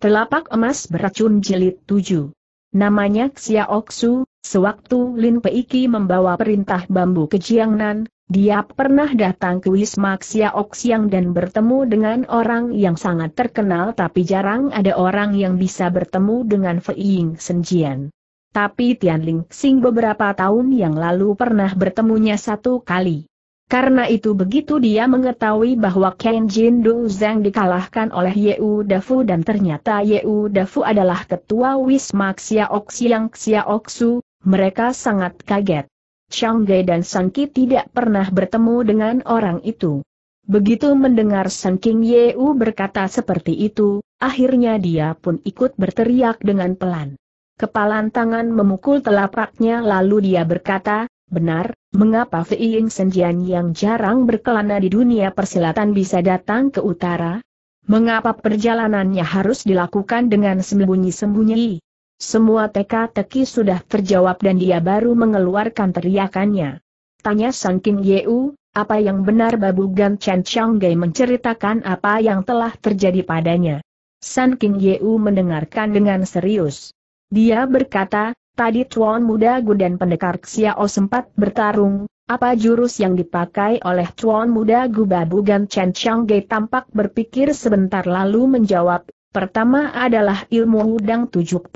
Telapak Emas Beracun Jilid 7. Namanya Xiaoxu. sewaktu Lin Peiki membawa perintah bambu ke Jiangnan, dia pernah datang ke Wisma Xiaoxiang dan bertemu dengan orang yang sangat terkenal tapi jarang ada orang yang bisa bertemu dengan Feiying Senjian. Tapi Tian Ling Xing beberapa tahun yang lalu pernah bertemunya satu kali. Karena itu begitu dia mengetahui bahwa Ken Jin Du Zeng dikalahkan oleh Yeu Dafu dan ternyata Yeu Dafu adalah ketua Wisma Xiaok Xiang Xiaok Su, mereka sangat kaget. Chang Ge dan Sang Ki tidak pernah bertemu dengan orang itu. Begitu mendengar Sang Sangking Yeu berkata seperti itu, akhirnya dia pun ikut berteriak dengan pelan. Kepalan tangan memukul telapaknya lalu dia berkata, benar, Mengapa Fei Senjian yang jarang berkelana di dunia persilatan bisa datang ke utara? Mengapa perjalanannya harus dilakukan dengan sembunyi-sembunyi? Semua teka-teki sudah terjawab dan dia baru mengeluarkan teriakannya. Tanya Sang King Yeu, apa yang benar Babu Gan Chen Gai menceritakan apa yang telah terjadi padanya? San King Yeu mendengarkan dengan serius. Dia berkata, Tadi Tuan Muda Gu dan Pendekar Xiao sempat bertarung, apa jurus yang dipakai oleh Tuan Muda Gu Babu Gan Chen Changge tampak berpikir sebentar lalu menjawab, pertama adalah ilmu udang 72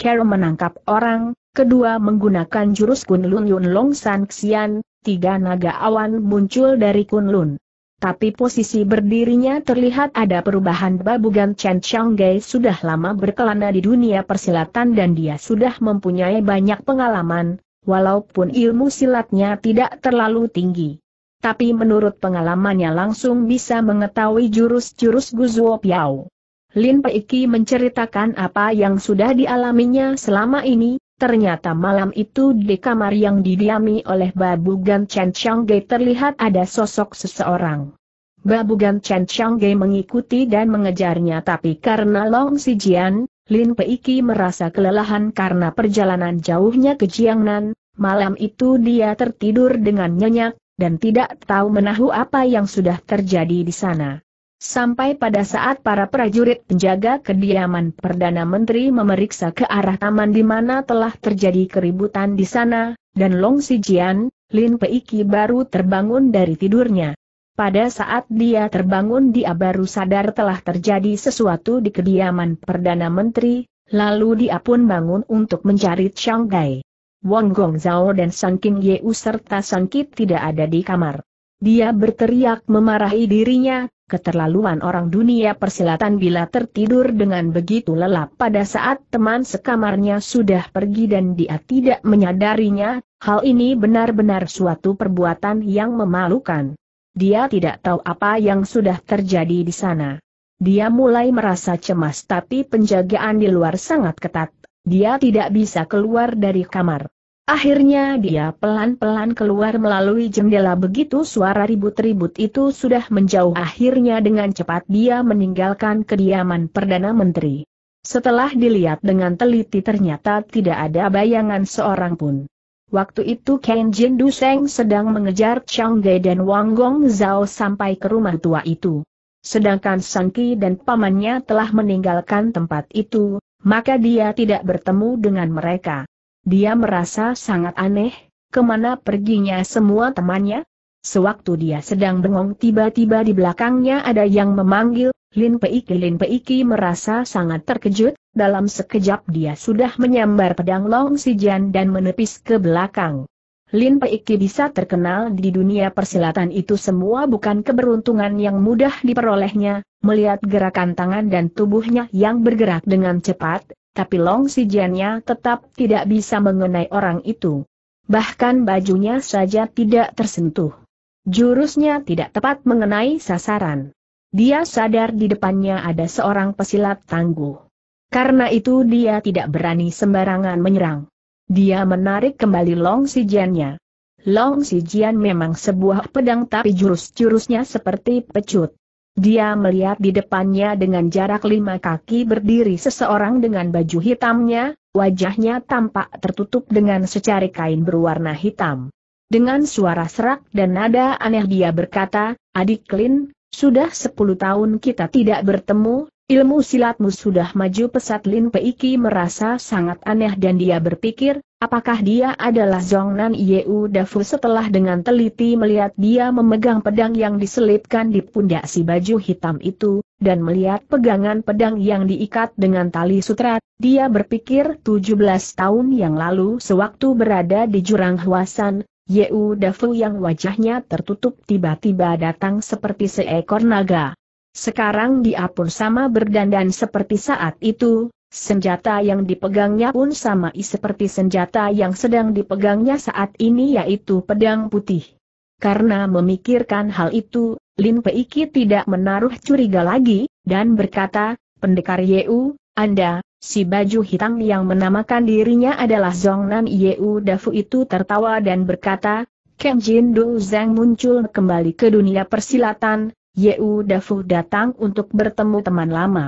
cara menangkap orang, kedua menggunakan jurus Kunlun Yun Long San Xian, tiga naga awan muncul dari Kunlun tapi posisi berdirinya terlihat ada perubahan Babugan Chen Changge sudah lama berkelana di dunia persilatan dan dia sudah mempunyai banyak pengalaman, walaupun ilmu silatnya tidak terlalu tinggi. Tapi menurut pengalamannya langsung bisa mengetahui jurus-jurus Guzuo Piao. Lin Peiki menceritakan apa yang sudah dialaminya selama ini, Ternyata malam itu di kamar yang didiami oleh Babu Gan Chen Changge terlihat ada sosok seseorang. Babu Gan Chen Changge mengikuti dan mengejarnya tapi karena Long Jian, Lin Peiki merasa kelelahan karena perjalanan jauhnya ke Jiangnan, malam itu dia tertidur dengan nyenyak, dan tidak tahu menahu apa yang sudah terjadi di sana. Sampai pada saat para prajurit penjaga kediaman Perdana Menteri memeriksa ke arah taman di mana telah terjadi keributan di sana, dan Long Sijian, Lin Peiki baru terbangun dari tidurnya. Pada saat dia terbangun dia baru sadar telah terjadi sesuatu di kediaman Perdana Menteri, lalu dia pun bangun untuk mencari Gai. Wong Gong Zhao dan Sang King Yeu serta Sang Kit tidak ada di kamar. Dia berteriak memarahi dirinya, keterlaluan orang dunia persilatan bila tertidur dengan begitu lelap pada saat teman sekamarnya sudah pergi dan dia tidak menyadarinya, hal ini benar-benar suatu perbuatan yang memalukan. Dia tidak tahu apa yang sudah terjadi di sana. Dia mulai merasa cemas tapi penjagaan di luar sangat ketat, dia tidak bisa keluar dari kamar. Akhirnya dia pelan-pelan keluar melalui jendela begitu suara ribut-ribut itu sudah menjauh akhirnya dengan cepat dia meninggalkan kediaman Perdana Menteri. Setelah dilihat dengan teliti ternyata tidak ada bayangan seorang pun. Waktu itu Ken Jin Duseng sedang mengejar Chang Gai dan Wang Gong Zhao sampai ke rumah tua itu. Sedangkan Ki dan pamannya telah meninggalkan tempat itu, maka dia tidak bertemu dengan mereka. Dia merasa sangat aneh, kemana perginya semua temannya? Sewaktu dia sedang bengong tiba-tiba di belakangnya ada yang memanggil, Lin Peiki Lin Peiki merasa sangat terkejut, dalam sekejap dia sudah menyambar pedang Long Sijian dan menepis ke belakang. Lin Peiki bisa terkenal di dunia persilatan itu semua bukan keberuntungan yang mudah diperolehnya, melihat gerakan tangan dan tubuhnya yang bergerak dengan cepat, tapi Long Sijiannya tetap tidak bisa mengenai orang itu. Bahkan bajunya saja tidak tersentuh. Jurusnya tidak tepat mengenai sasaran. Dia sadar di depannya ada seorang pesilat tangguh. Karena itu dia tidak berani sembarangan menyerang. Dia menarik kembali Long Sijiannya. Long Sijian memang sebuah pedang tapi jurus-jurusnya seperti pecut. Dia melihat di depannya dengan jarak lima kaki berdiri seseorang dengan baju hitamnya, wajahnya tampak tertutup dengan secari kain berwarna hitam. Dengan suara serak dan nada aneh dia berkata, Adik Lin, sudah sepuluh tahun kita tidak bertemu, ilmu silatmu sudah maju pesat Lin Peiki merasa sangat aneh dan dia berpikir, Apakah dia adalah Zhongnan Yeu Dafu setelah dengan teliti melihat dia memegang pedang yang diselipkan di pundak si baju hitam itu, dan melihat pegangan pedang yang diikat dengan tali sutra, dia berpikir 17 tahun yang lalu sewaktu berada di jurang Huasan, Yeu Dafu yang wajahnya tertutup tiba-tiba datang seperti seekor naga. Sekarang dia pun sama berdandan seperti saat itu, Senjata yang dipegangnya pun sama seperti senjata yang sedang dipegangnya saat ini yaitu pedang putih. Karena memikirkan hal itu, Lin Peiki tidak menaruh curiga lagi, dan berkata, Pendekar Yeu, Anda, si baju hitam yang menamakan dirinya adalah Zongnan Yeu Dafu itu tertawa dan berkata, Ken Jin Du Zeng muncul kembali ke dunia persilatan, Yeu Dafu datang untuk bertemu teman lama.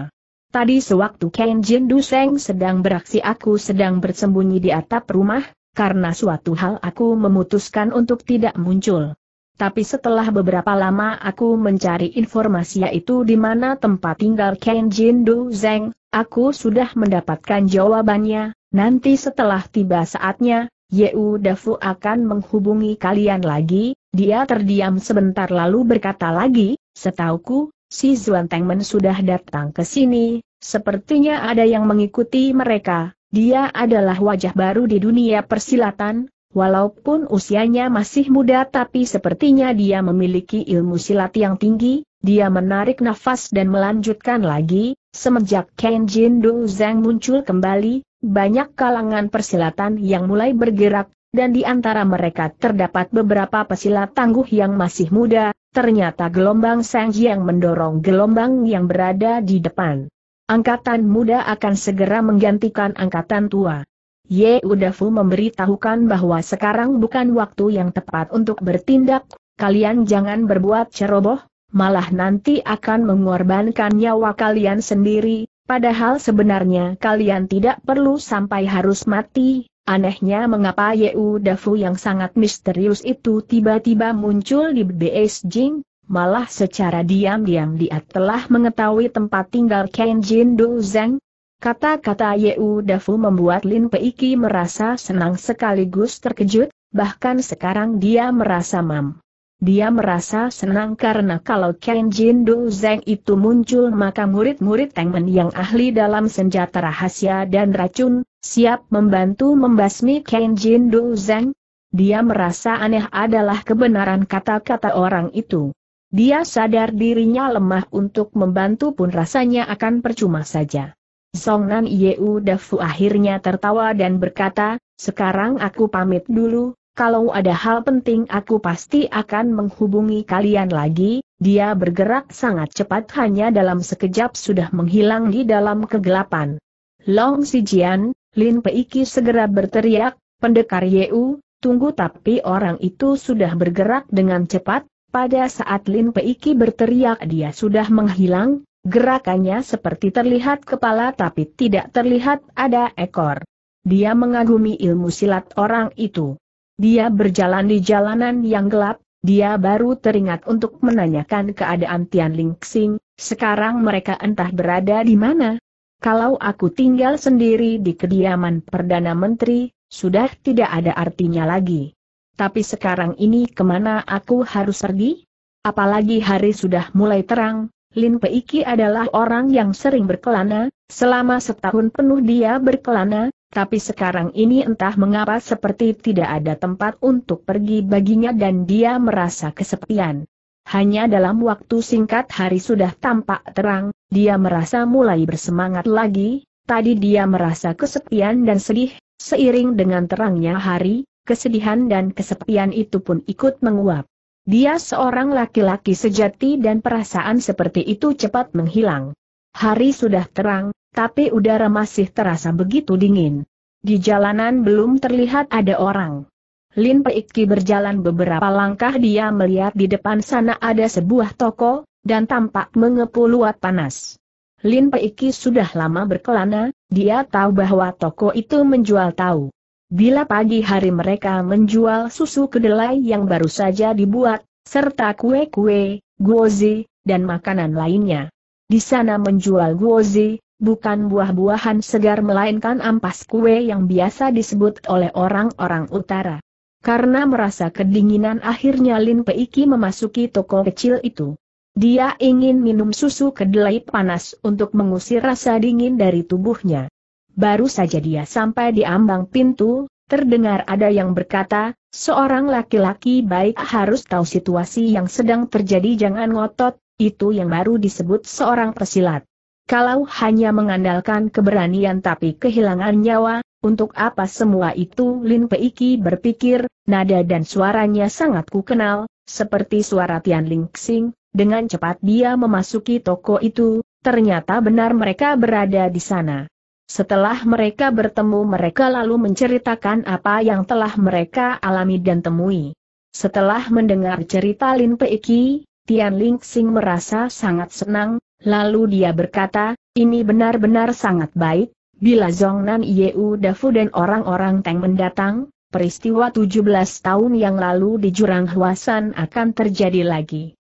Tadi sewaktu Kenjin Duseng sedang beraksi aku sedang bersembunyi di atap rumah, karena suatu hal aku memutuskan untuk tidak muncul. Tapi setelah beberapa lama aku mencari informasi yaitu di mana tempat tinggal Kenjin Duseng, aku sudah mendapatkan jawabannya, nanti setelah tiba saatnya, Yeu Dafu akan menghubungi kalian lagi, dia terdiam sebentar lalu berkata lagi, setauku, si Zuan Zuantengmen sudah datang ke sini, Sepertinya ada yang mengikuti mereka, dia adalah wajah baru di dunia persilatan, walaupun usianya masih muda tapi sepertinya dia memiliki ilmu silat yang tinggi, dia menarik nafas dan melanjutkan lagi, semenjak Kenjin Jin Do Zhang muncul kembali, banyak kalangan persilatan yang mulai bergerak, dan di antara mereka terdapat beberapa pesilat tangguh yang masih muda, ternyata gelombang Sang Jiang mendorong gelombang yang berada di depan. Angkatan muda akan segera menggantikan angkatan tua. Ye Udafu memberitahukan bahwa sekarang bukan waktu yang tepat untuk bertindak, kalian jangan berbuat ceroboh, malah nanti akan mengorbankan nyawa kalian sendiri, padahal sebenarnya kalian tidak perlu sampai harus mati. Anehnya mengapa Ye Udafu yang sangat misterius itu tiba-tiba muncul di BS Jing, Malah secara diam-diam dia telah mengetahui tempat tinggal Kenjin Jin Kata-kata Yeu Dafu membuat Lin Peiki merasa senang sekaligus terkejut, bahkan sekarang dia merasa mam. Dia merasa senang karena kalau Kenjin Jin itu muncul maka murid-murid Tengmen yang ahli dalam senjata rahasia dan racun, siap membantu membasmi Kenjin Jin dia merasa aneh adalah kebenaran kata-kata orang itu. Dia sadar dirinya lemah untuk membantu pun rasanya akan percuma saja. Song Nan Yeu Dafu akhirnya tertawa dan berkata, sekarang aku pamit dulu, kalau ada hal penting aku pasti akan menghubungi kalian lagi, dia bergerak sangat cepat hanya dalam sekejap sudah menghilang di dalam kegelapan. Long Si Jian, Lin Peiki segera berteriak, pendekar Yeu, tunggu tapi orang itu sudah bergerak dengan cepat, pada saat Lin Peiki berteriak dia sudah menghilang, gerakannya seperti terlihat kepala tapi tidak terlihat ada ekor. Dia mengagumi ilmu silat orang itu. Dia berjalan di jalanan yang gelap, dia baru teringat untuk menanyakan keadaan Tian Lingxing, sekarang mereka entah berada di mana. Kalau aku tinggal sendiri di kediaman Perdana Menteri, sudah tidak ada artinya lagi tapi sekarang ini kemana aku harus pergi? Apalagi hari sudah mulai terang, Lin Peiki adalah orang yang sering berkelana, selama setahun penuh dia berkelana, tapi sekarang ini entah mengapa seperti tidak ada tempat untuk pergi baginya dan dia merasa kesepian. Hanya dalam waktu singkat hari sudah tampak terang, dia merasa mulai bersemangat lagi, tadi dia merasa kesepian dan sedih, seiring dengan terangnya hari, kesedihan dan kesepian itu pun ikut menguap. Dia seorang laki-laki sejati dan perasaan seperti itu cepat menghilang. Hari sudah terang, tapi udara masih terasa begitu dingin. Di jalanan belum terlihat ada orang. Lin Peiki berjalan beberapa langkah dia melihat di depan sana ada sebuah toko, dan tampak mengepul luat panas. Lin Peiki sudah lama berkelana, dia tahu bahwa toko itu menjual tahu. Bila pagi hari mereka menjual susu kedelai yang baru saja dibuat, serta kue-kue, guozi, dan makanan lainnya. Di sana menjual guozi, bukan buah-buahan segar melainkan ampas kue yang biasa disebut oleh orang-orang utara. Karena merasa kedinginan akhirnya Lin Peiki memasuki toko kecil itu. Dia ingin minum susu kedelai panas untuk mengusir rasa dingin dari tubuhnya. Baru saja dia sampai di ambang pintu, terdengar ada yang berkata, seorang laki-laki baik harus tahu situasi yang sedang terjadi jangan ngotot, itu yang baru disebut seorang pesilat. Kalau hanya mengandalkan keberanian tapi kehilangan nyawa, untuk apa semua itu Lin Peiki berpikir, nada dan suaranya sangat ku kenal, seperti suara Tian Ling Xing, dengan cepat dia memasuki toko itu, ternyata benar mereka berada di sana. Setelah mereka bertemu mereka lalu menceritakan apa yang telah mereka alami dan temui. Setelah mendengar cerita Lin Peiki, Tian Ling Xing merasa sangat senang, lalu dia berkata, ini benar-benar sangat baik, bila Ye Yeu Dafu dan orang-orang Teng mendatang, peristiwa 17 tahun yang lalu di Jurang Huasan akan terjadi lagi.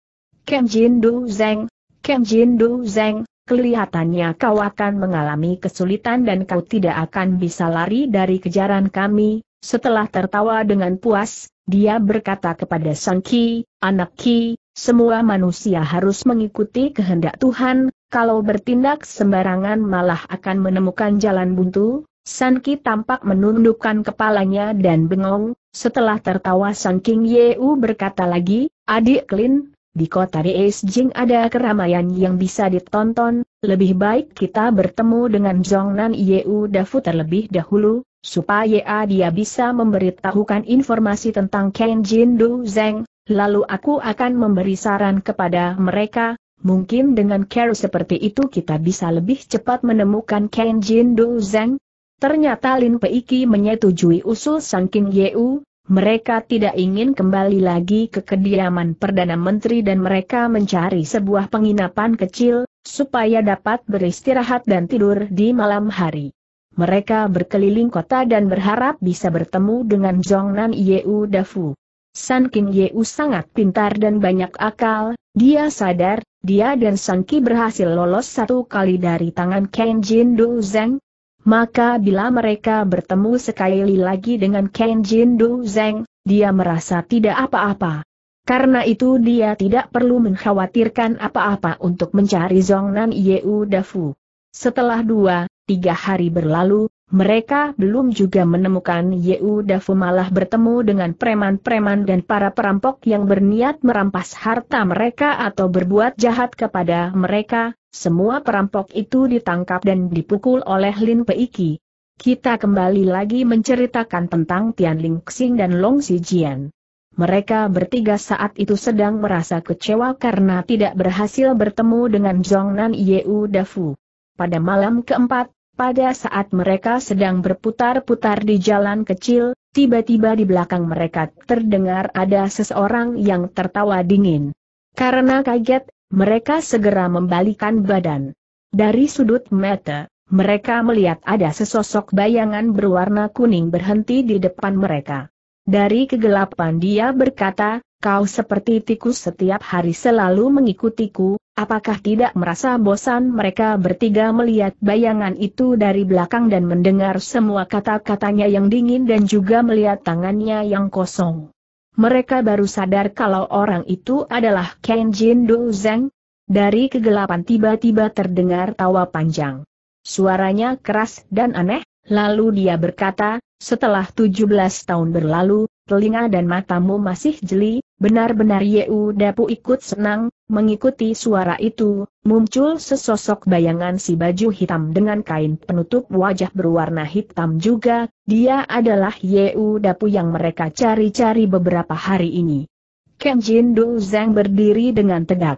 Ken Jin Du Zeng, Ken Jin Du Zeng, kelihatannya kau akan mengalami kesulitan dan kau tidak akan bisa lari dari kejaran kami. Setelah tertawa dengan puas, dia berkata kepada Sang Ki, anak Ki, semua manusia harus mengikuti kehendak Tuhan, kalau bertindak sembarangan malah akan menemukan jalan buntu. San Ki tampak menundukkan kepalanya dan bengong, setelah tertawa Sang King Yeu berkata lagi, Adik Lin, di kota Jing ada keramaian yang bisa ditonton, lebih baik kita bertemu dengan Zhongnan Yeu Dafu terlebih dahulu, supaya dia bisa memberitahukan informasi tentang Kenjin Du Zeng, lalu aku akan memberi saran kepada mereka, mungkin dengan care seperti itu kita bisa lebih cepat menemukan Kenjin Du Zeng. Ternyata Lin Peiki menyetujui usul King Yeu, mereka tidak ingin kembali lagi ke kediaman Perdana Menteri dan mereka mencari sebuah penginapan kecil, supaya dapat beristirahat dan tidur di malam hari. Mereka berkeliling kota dan berharap bisa bertemu dengan Zhongnan Yeu Dafu. San King Yeu sangat pintar dan banyak akal, dia sadar, dia dan Sang berhasil lolos satu kali dari tangan Ken Jin Du Zeng, maka bila mereka bertemu sekali lagi dengan Ken Jin Du Zeng, dia merasa tidak apa-apa. Karena itu dia tidak perlu mengkhawatirkan apa-apa untuk mencari Zongnan Yeu Dafu. Setelah dua, tiga hari berlalu, mereka belum juga menemukan Yeu Dafu malah bertemu dengan preman-preman dan para perampok yang berniat merampas harta mereka atau berbuat jahat kepada mereka, semua perampok itu ditangkap dan dipukul oleh Lin Peiki. Kita kembali lagi menceritakan tentang Tian Ling Xing dan Long Xijian. Mereka bertiga saat itu sedang merasa kecewa karena tidak berhasil bertemu dengan Zhongnan Yeu Dafu. Pada malam keempat, pada saat mereka sedang berputar-putar di jalan kecil, tiba-tiba di belakang mereka terdengar ada seseorang yang tertawa dingin. Karena kaget, mereka segera membalikan badan. Dari sudut mata, mereka melihat ada sesosok bayangan berwarna kuning berhenti di depan mereka. Dari kegelapan dia berkata, kau seperti tikus setiap hari selalu mengikutiku, Apakah tidak merasa bosan mereka bertiga melihat bayangan itu dari belakang dan mendengar semua kata-katanya yang dingin dan juga melihat tangannya yang kosong? Mereka baru sadar kalau orang itu adalah Ken Jin Do Zeng. Dari kegelapan tiba-tiba terdengar tawa panjang. Suaranya keras dan aneh, lalu dia berkata, setelah 17 tahun berlalu, telinga dan matamu masih jeli, benar-benar Yeu Dapu ikut senang, Mengikuti suara itu, muncul sesosok bayangan si baju hitam dengan kain penutup wajah berwarna hitam juga, dia adalah Yeu Dapu yang mereka cari-cari beberapa hari ini. Ken Jin Du Zeng berdiri dengan tegak.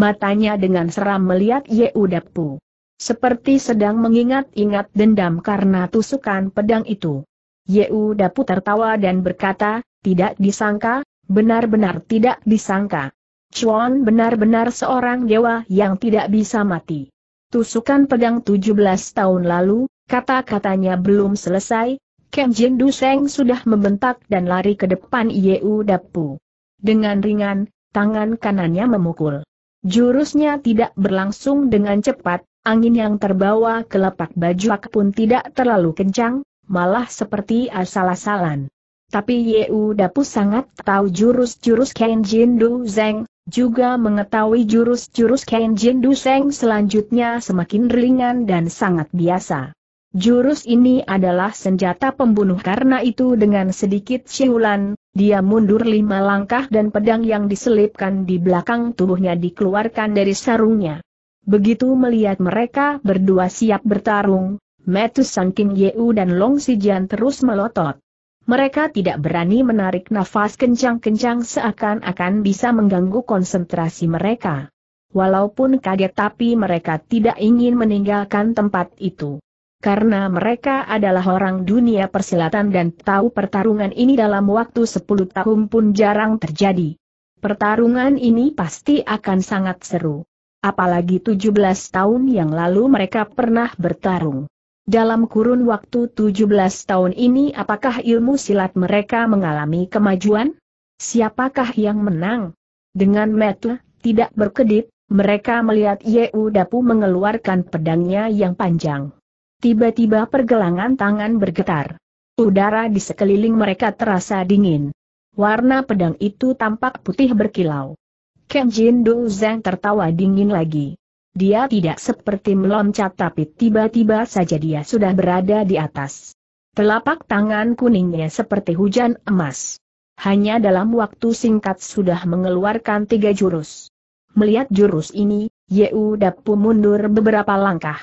Matanya dengan seram melihat Yeu Dapu. Seperti sedang mengingat-ingat dendam karena tusukan pedang itu. Yeu Dapu tertawa dan berkata, tidak disangka, benar-benar tidak disangka. Chuan benar-benar seorang dewa yang tidak bisa mati. Tusukan pedang 17 tahun lalu, kata-katanya belum selesai, Ken Jin Duseng sudah membentak dan lari ke depan Yeu Dapu. Dengan ringan, tangan kanannya memukul. Jurusnya tidak berlangsung dengan cepat, angin yang terbawa ke lepak bajuak pun tidak terlalu kencang, malah seperti asal-asalan. Tapi Yeu Dapu sangat tahu jurus-jurus Ken Jin Du Zeng, juga mengetahui jurus-jurus Kenjin Duseng selanjutnya semakin ringan dan sangat biasa. Jurus ini adalah senjata pembunuh karena itu dengan sedikit siulan, dia mundur lima langkah dan pedang yang diselipkan di belakang tubuhnya dikeluarkan dari sarungnya. Begitu melihat mereka berdua siap bertarung, Metus Sangking Yeu dan Long Sijian terus melotot. Mereka tidak berani menarik nafas kencang-kencang seakan-akan bisa mengganggu konsentrasi mereka. Walaupun kaget tapi mereka tidak ingin meninggalkan tempat itu. Karena mereka adalah orang dunia persilatan dan tahu pertarungan ini dalam waktu 10 tahun pun jarang terjadi. Pertarungan ini pasti akan sangat seru. Apalagi 17 tahun yang lalu mereka pernah bertarung. Dalam kurun waktu 17 tahun ini apakah ilmu silat mereka mengalami kemajuan? Siapakah yang menang? Dengan metu, tidak berkedip, mereka melihat Yeu Dapu mengeluarkan pedangnya yang panjang. Tiba-tiba pergelangan tangan bergetar. Udara di sekeliling mereka terasa dingin. Warna pedang itu tampak putih berkilau. Ken Jin Do Zeng tertawa dingin lagi dia tidak seperti meloncat tapi tiba-tiba saja dia sudah berada di atas. Telapak tangan kuningnya seperti hujan emas. Hanya dalam waktu singkat sudah mengeluarkan tiga jurus. Melihat jurus ini, Yeu Dapu mundur beberapa langkah.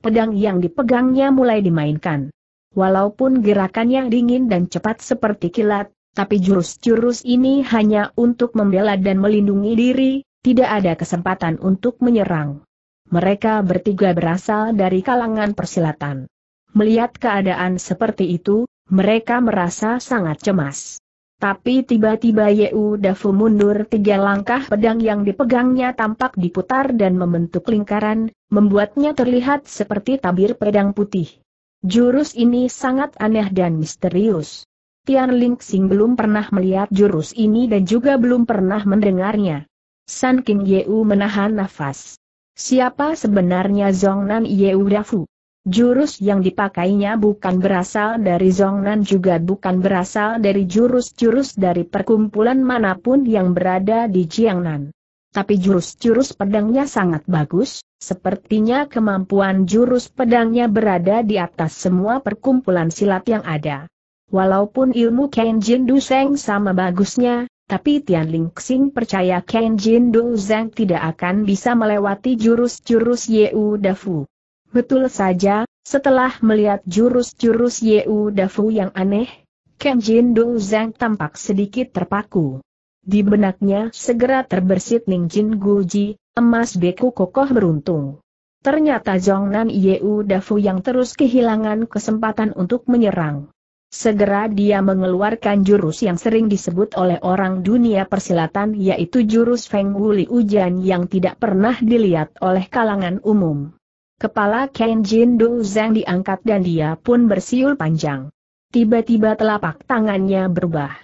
Pedang yang dipegangnya mulai dimainkan. Walaupun gerakannya dingin dan cepat seperti kilat, tapi jurus-jurus ini hanya untuk membela dan melindungi diri, tidak ada kesempatan untuk menyerang. Mereka bertiga berasal dari kalangan persilatan. Melihat keadaan seperti itu, mereka merasa sangat cemas. Tapi tiba-tiba Yeu Dafu mundur tiga langkah pedang yang dipegangnya tampak diputar dan membentuk lingkaran, membuatnya terlihat seperti tabir pedang putih. Jurus ini sangat aneh dan misterius. Tian Lingxing belum pernah melihat jurus ini dan juga belum pernah mendengarnya. San King Yeu menahan nafas. Siapa sebenarnya Zongnan Yeudafu? Jurus yang dipakainya bukan berasal dari Zongnan juga bukan berasal dari jurus-jurus dari perkumpulan manapun yang berada di Jiangnan. Tapi jurus-jurus pedangnya sangat bagus, sepertinya kemampuan jurus pedangnya berada di atas semua perkumpulan silat yang ada. Walaupun ilmu Kenjin Duseng sama bagusnya, tapi Tian Ling Xing percaya Ken Jin Du Zhang tidak akan bisa melewati jurus-jurus Yeu Dafu. Betul saja, setelah melihat jurus-jurus Yeu Dafu yang aneh, Ken Jin Du Zhang tampak sedikit terpaku. Di benaknya segera terbersit Ning Jin Guji, emas beku kokoh beruntung. Ternyata Zhongnan Yeu Dafu yang terus kehilangan kesempatan untuk menyerang. Segera dia mengeluarkan jurus yang sering disebut oleh orang dunia persilatan yaitu jurus Feng Wuli Ujian yang tidak pernah dilihat oleh kalangan umum. Kepala Ken Jin Du Zeng diangkat dan dia pun bersiul panjang. Tiba-tiba telapak tangannya berubah.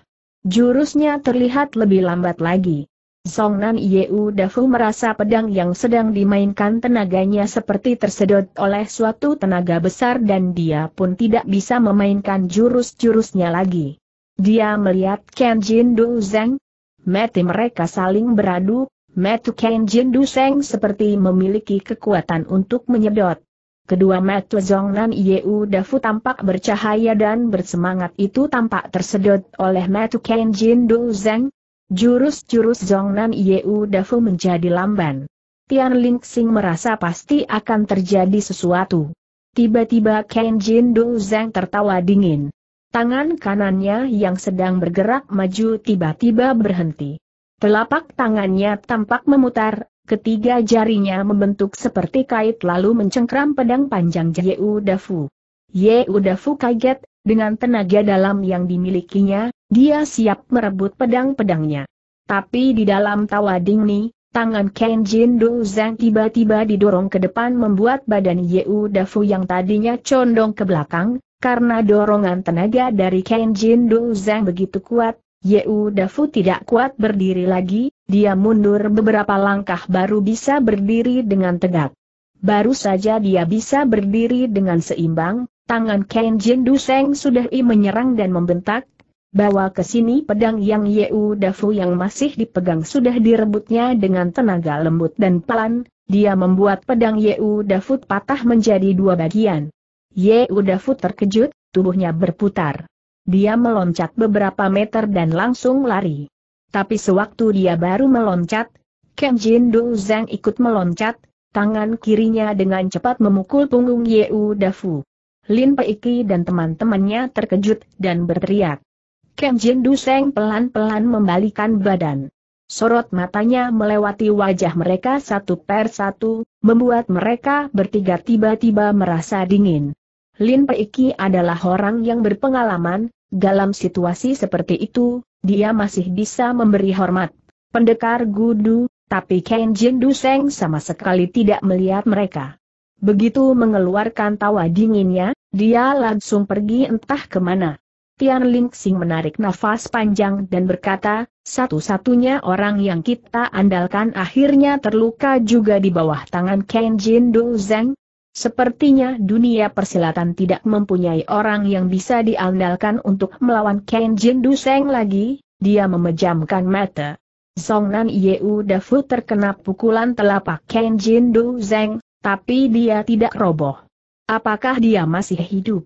Jurusnya terlihat lebih lambat lagi. Song Nan Yeu Dafu merasa pedang yang sedang dimainkan tenaganya seperti tersedot oleh suatu tenaga besar dan dia pun tidak bisa memainkan jurus-jurusnya lagi. Dia melihat Ken Jin Du Zeng. Mati mereka saling beradu, Metu Ken Jin Du Zeng seperti memiliki kekuatan untuk menyedot. Kedua Metu Zong Nan Yeu Dafu tampak bercahaya dan bersemangat itu tampak tersedot oleh Metu Ken Jin Du Zeng Jurus-jurus Zongnan Yeu Dafu menjadi lamban. Tian Lingxing merasa pasti akan terjadi sesuatu. Tiba-tiba Ken Jin Du Zeng tertawa dingin. Tangan kanannya yang sedang bergerak maju tiba-tiba berhenti. Telapak tangannya tampak memutar, ketiga jarinya membentuk seperti kait lalu mencengkram pedang panjang Yeu Dafu. Yeu Dafu kaget, dengan tenaga dalam yang dimilikinya, dia siap merebut pedang-pedangnya. Tapi di dalam tawading ni, tangan Ken Jin Do Zhang tiba-tiba didorong ke depan membuat badan Yeu Dafu yang tadinya condong ke belakang, karena dorongan tenaga dari Ken Jin Do Zhang begitu kuat, Yeu Dafu tidak kuat berdiri lagi, dia mundur beberapa langkah baru bisa berdiri dengan tegak. Baru saja dia bisa berdiri dengan seimbang, Tangan Ken Jin Duseng sudah i menyerang dan membentak, bawa ke sini pedang yang Yeu Dafu yang masih dipegang sudah direbutnya dengan tenaga lembut dan pelan, dia membuat pedang Yeu Dafu patah menjadi dua bagian. Yeu Dafu terkejut, tubuhnya berputar. Dia meloncat beberapa meter dan langsung lari. Tapi sewaktu dia baru meloncat, Ken Jin ikut meloncat, tangan kirinya dengan cepat memukul punggung Yeu Dafu. Lin Peiki dan teman-temannya terkejut dan berteriak. Ken Jin Duseng pelan-pelan membalikan badan. Sorot matanya melewati wajah mereka satu per satu, membuat mereka bertiga tiba-tiba merasa dingin. Lin Peiki adalah orang yang berpengalaman, dalam situasi seperti itu, dia masih bisa memberi hormat. Pendekar gudu, tapi Ken Jin Duseng sama sekali tidak melihat mereka. Begitu mengeluarkan tawa dinginnya, dia langsung pergi entah kemana. Tian Ling Lingxing menarik nafas panjang dan berkata, satu-satunya orang yang kita andalkan akhirnya terluka juga di bawah tangan Ken Jin Zeng. Sepertinya dunia persilatan tidak mempunyai orang yang bisa diandalkan untuk melawan Ken Jin Zeng lagi, dia memejamkan mata. Song Nan Yeu Dafu terkena pukulan telapak Ken Jin Zeng, tapi dia tidak roboh. Apakah dia masih hidup?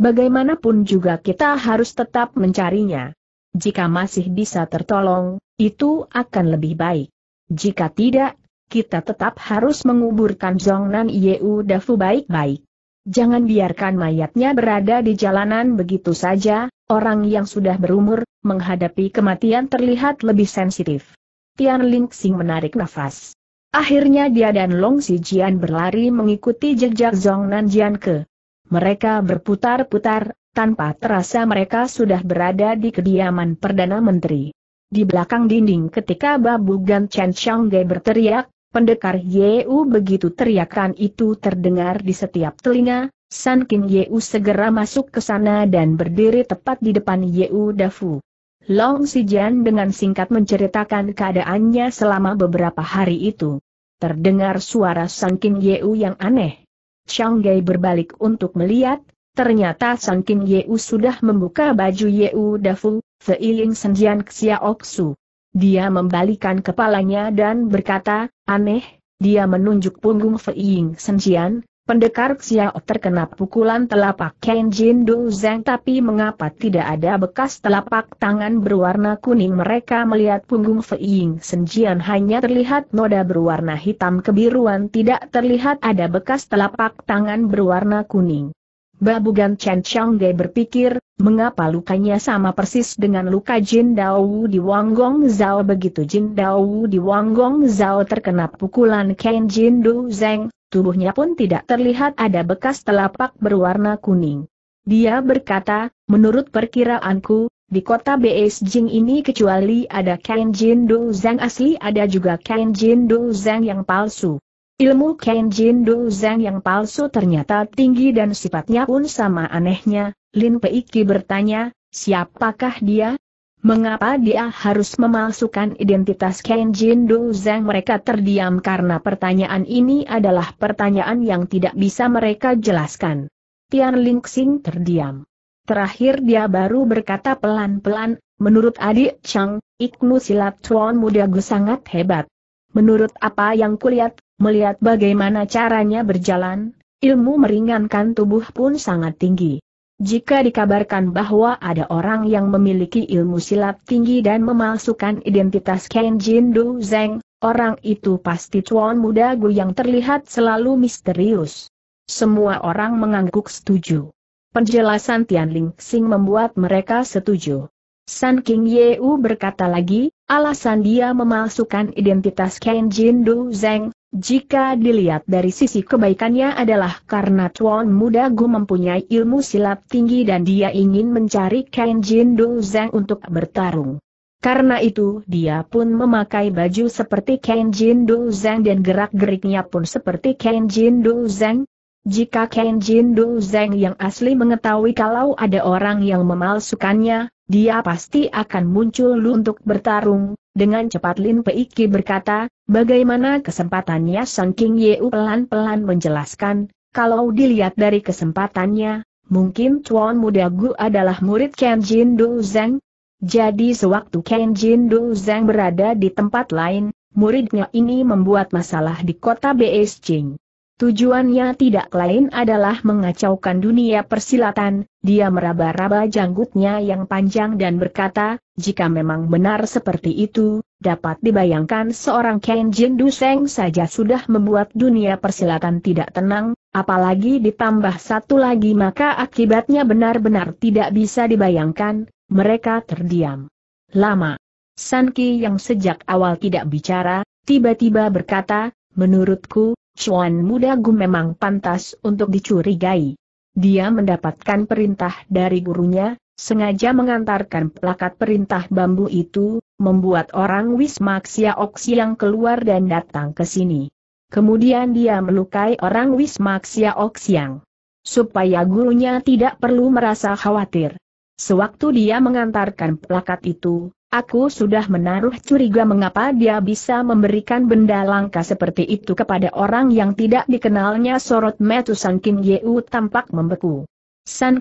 Bagaimanapun juga kita harus tetap mencarinya. Jika masih bisa tertolong, itu akan lebih baik. Jika tidak, kita tetap harus menguburkan Zongnan Yeu Dafu baik-baik. Jangan biarkan mayatnya berada di jalanan begitu saja, orang yang sudah berumur, menghadapi kematian terlihat lebih sensitif. Tian Lingxing menarik nafas. Akhirnya dia dan Long Sijian berlari mengikuti jejak Zhong Nanjian ke. Mereka berputar-putar, tanpa terasa mereka sudah berada di kediaman Perdana Menteri. Di belakang dinding ketika Babu Gan Chen Ge berteriak, pendekar Yeu begitu teriakan itu terdengar di setiap telinga, San King Yeu segera masuk ke sana dan berdiri tepat di depan Yeu Dafu. Long Sijian dengan singkat menceritakan keadaannya selama beberapa hari itu. Terdengar suara Sangkin Yeu yang aneh. Chang Gai berbalik untuk melihat, ternyata Sangkin Yeu sudah membuka baju Yeu Dafu, seiling Senjian Xiaoxu. Dia membalikan kepalanya dan berkata, aneh, dia menunjuk punggung Feiying Senjian, Pendekar Xiao terkena pukulan telapak Ken Jin Dong Zeng tapi mengapa tidak ada bekas telapak tangan berwarna kuning mereka melihat punggung Fei Ying, Senjian hanya terlihat noda berwarna hitam kebiruan tidak terlihat ada bekas telapak tangan berwarna kuning. Babugan Chen Ge berpikir, Mengapa lukanya sama persis dengan luka Jin Dao di Wanggong Zhao begitu Jin Dao di Wanggong Zhao terkena pukulan Ken Jin Du Zeng, tubuhnya pun tidak terlihat ada bekas telapak berwarna kuning. Dia berkata, menurut perkiraanku, di kota Beijing ini kecuali ada Ken Jin Du Zeng asli ada juga Ken Jin Du Zeng yang palsu. Ilmu Ken Jin Du Zeng yang palsu ternyata tinggi dan sifatnya pun sama anehnya, Lin Peiki bertanya, siapakah dia? Mengapa dia harus memalsukan identitas Jin Kenjin Zeng? Mereka terdiam karena pertanyaan ini adalah pertanyaan yang tidak bisa mereka jelaskan. Tian Ling Lingxing terdiam. Terakhir dia baru berkata pelan-pelan, menurut adik Chang, ikmu silat tuan gue sangat hebat. Menurut apa yang kulihat, melihat bagaimana caranya berjalan, ilmu meringankan tubuh pun sangat tinggi. Jika dikabarkan bahwa ada orang yang memiliki ilmu silat tinggi dan memalsukan identitas Ken Jin Du Zeng, orang itu pasti cuan muda Gu yang terlihat selalu misterius. Semua orang mengangguk setuju. Penjelasan Tian Ling Xing membuat mereka setuju. San King Yeu berkata lagi, alasan dia memalsukan identitas Ken Jin Du Zeng, jika dilihat dari sisi kebaikannya adalah karena Tuan Muda Gu mempunyai ilmu silat tinggi dan dia ingin mencari Ken Jin Dong Zeng untuk bertarung. Karena itu dia pun memakai baju seperti Ken Jin Dong Zeng dan gerak-geriknya pun seperti Ken Jin Dong Zeng. Jika Ken Jin Dong Zeng yang asli mengetahui kalau ada orang yang memalsukannya, dia pasti akan muncul untuk bertarung, dengan cepat Lin Peiki berkata, bagaimana kesempatannya Sang King Yeu pelan-pelan menjelaskan, kalau dilihat dari kesempatannya, mungkin Chuan Muda Gu adalah murid Kenjin Du Zeng. Jadi sewaktu Kenjin Du Zeng berada di tempat lain, muridnya ini membuat masalah di kota Beijing. Tujuannya tidak lain adalah mengacaukan dunia persilatan, dia meraba-raba janggutnya yang panjang dan berkata, jika memang benar seperti itu, dapat dibayangkan seorang Ken Jin Duseng saja sudah membuat dunia persilatan tidak tenang, apalagi ditambah satu lagi maka akibatnya benar-benar tidak bisa dibayangkan, mereka terdiam. Lama. Sanki yang sejak awal tidak bicara, tiba-tiba berkata, menurutku, Chuan Muda Gu memang pantas untuk dicurigai. Dia mendapatkan perintah dari gurunya, sengaja mengantarkan plakat perintah bambu itu, membuat orang Wisma Xiaok yang keluar dan datang ke sini. Kemudian dia melukai orang Wisma Xiaok yang Supaya gurunya tidak perlu merasa khawatir. Sewaktu dia mengantarkan plakat itu, aku sudah menaruh curiga mengapa dia bisa memberikan benda langka seperti itu kepada orang yang tidak dikenalnya sorot metu San Kim Yeu tampak membeku.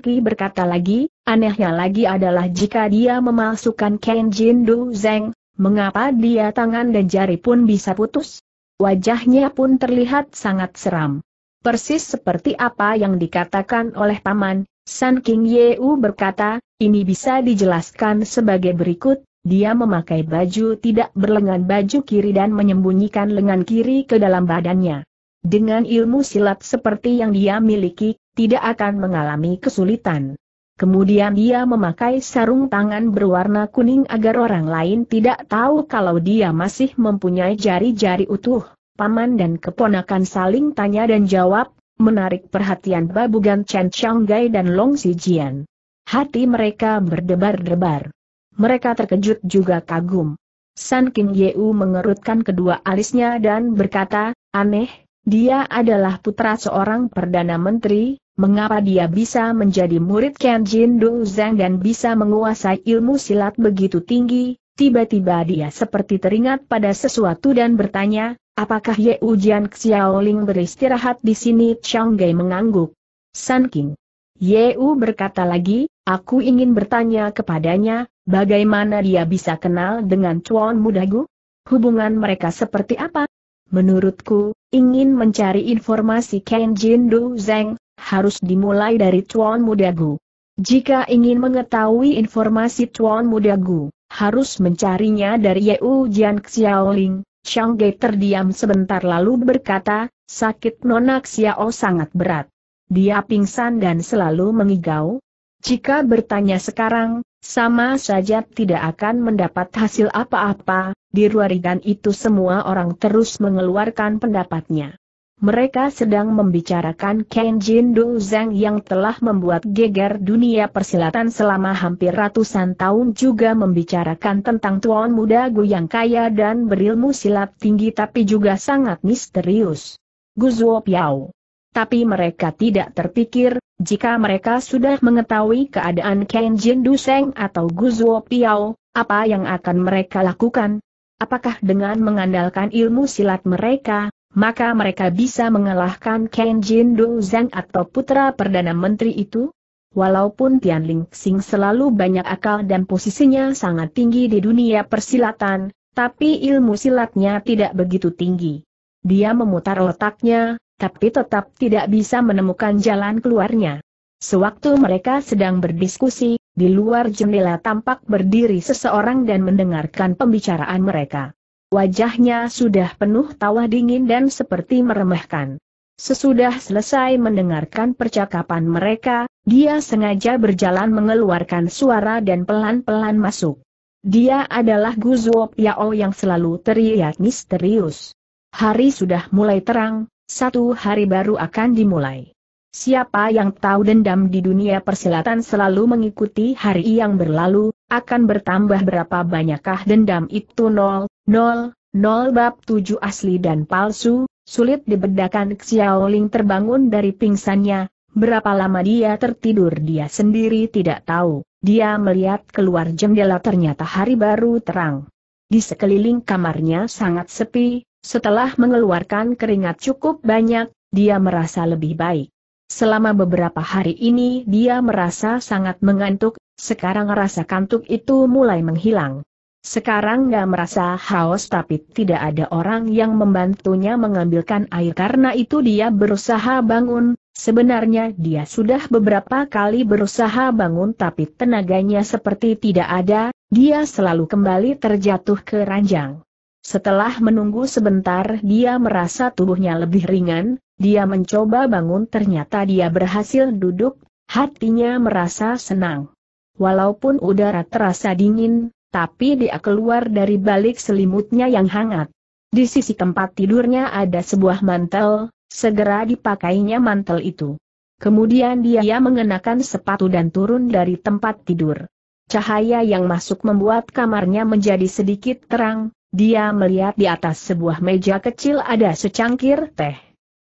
Ki berkata lagi, anehnya lagi adalah jika dia memalsukan Kenjin Du Zeng, mengapa dia tangan dan jari pun bisa putus? Wajahnya pun terlihat sangat seram. Persis seperti apa yang dikatakan oleh paman, San King Yeu berkata, ini bisa dijelaskan sebagai berikut, dia memakai baju tidak berlengan baju kiri dan menyembunyikan lengan kiri ke dalam badannya. Dengan ilmu silat seperti yang dia miliki, tidak akan mengalami kesulitan. Kemudian dia memakai sarung tangan berwarna kuning agar orang lain tidak tahu kalau dia masih mempunyai jari-jari utuh. Paman dan keponakan saling tanya dan jawab, menarik perhatian Babugan Chen Changgai dan Long Xijian. Hati mereka berdebar-debar. Mereka terkejut juga kagum. San King Yeu mengerutkan kedua alisnya dan berkata, aneh, dia adalah putra seorang Perdana Menteri, mengapa dia bisa menjadi murid Ken Jin Du Zhang dan bisa menguasai ilmu silat begitu tinggi, tiba-tiba dia seperti teringat pada sesuatu dan bertanya, Apakah Ye Ujian Xiaoling beristirahat di sini? Gai mengangguk. San King. Yeu berkata lagi, aku ingin bertanya kepadanya, bagaimana dia bisa kenal dengan Chuan Mudagu? Hubungan mereka seperti apa? Menurutku, ingin mencari informasi Ken Jin Du Zeng, harus dimulai dari Chuan Mudagu. Jika ingin mengetahui informasi Chuan Mudagu, harus mencarinya dari Yeu Jian Xiaoling, Chang Ge terdiam sebentar lalu berkata, sakit Nona Xiao sangat berat. Dia pingsan dan selalu mengigau. Jika bertanya sekarang, sama saja tidak akan mendapat hasil apa-apa, di ruarigan itu semua orang terus mengeluarkan pendapatnya. Mereka sedang membicarakan Ken Jin Du Zhang yang telah membuat geger dunia persilatan selama hampir ratusan tahun juga membicarakan tentang tuan muda Gu yang kaya dan berilmu silat tinggi tapi juga sangat misterius. Gu Zuo Piao. Tapi mereka tidak terpikir, jika mereka sudah mengetahui keadaan Ken Jin Duseng atau Gu Zuo Piao, apa yang akan mereka lakukan? Apakah dengan mengandalkan ilmu silat mereka, maka mereka bisa mengalahkan Ken Jin Do Zhang atau putra Perdana Menteri itu? Walaupun Tian Ling Xing selalu banyak akal dan posisinya sangat tinggi di dunia persilatan, tapi ilmu silatnya tidak begitu tinggi. Dia memutar otaknya, tapi tetap tidak bisa menemukan jalan keluarnya. Sewaktu mereka sedang berdiskusi, di luar jendela tampak berdiri seseorang dan mendengarkan pembicaraan mereka. Wajahnya sudah penuh tawa dingin dan seperti meremehkan. Sesudah selesai mendengarkan percakapan mereka, dia sengaja berjalan mengeluarkan suara dan pelan-pelan masuk. Dia adalah Guzuo Piao yang selalu teriak misterius. Hari sudah mulai terang, satu hari baru akan dimulai. Siapa yang tahu dendam di dunia persilatan selalu mengikuti hari yang berlalu, akan bertambah berapa banyakkah dendam itu nol, nol, nol bab tujuh asli dan palsu, sulit dibedakan Xiao Ling terbangun dari pingsannya, berapa lama dia tertidur dia sendiri tidak tahu, dia melihat keluar jendela ternyata hari baru terang. Di sekeliling kamarnya sangat sepi, setelah mengeluarkan keringat cukup banyak, dia merasa lebih baik. Selama beberapa hari ini dia merasa sangat mengantuk, sekarang rasa kantuk itu mulai menghilang. Sekarang gak merasa haus tapi tidak ada orang yang membantunya mengambilkan air karena itu dia berusaha bangun, sebenarnya dia sudah beberapa kali berusaha bangun tapi tenaganya seperti tidak ada, dia selalu kembali terjatuh ke ranjang. Setelah menunggu sebentar dia merasa tubuhnya lebih ringan, dia mencoba bangun ternyata dia berhasil duduk, hatinya merasa senang. Walaupun udara terasa dingin, tapi dia keluar dari balik selimutnya yang hangat. Di sisi tempat tidurnya ada sebuah mantel, segera dipakainya mantel itu. Kemudian dia mengenakan sepatu dan turun dari tempat tidur. Cahaya yang masuk membuat kamarnya menjadi sedikit terang, dia melihat di atas sebuah meja kecil ada secangkir teh.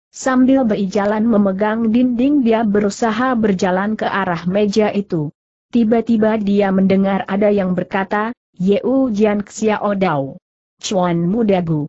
Sambil berjalan memegang dinding dia berusaha berjalan ke arah meja itu. Tiba-tiba dia mendengar ada yang berkata, Yeu Jian Xiao Dao. Chuan Mudagu.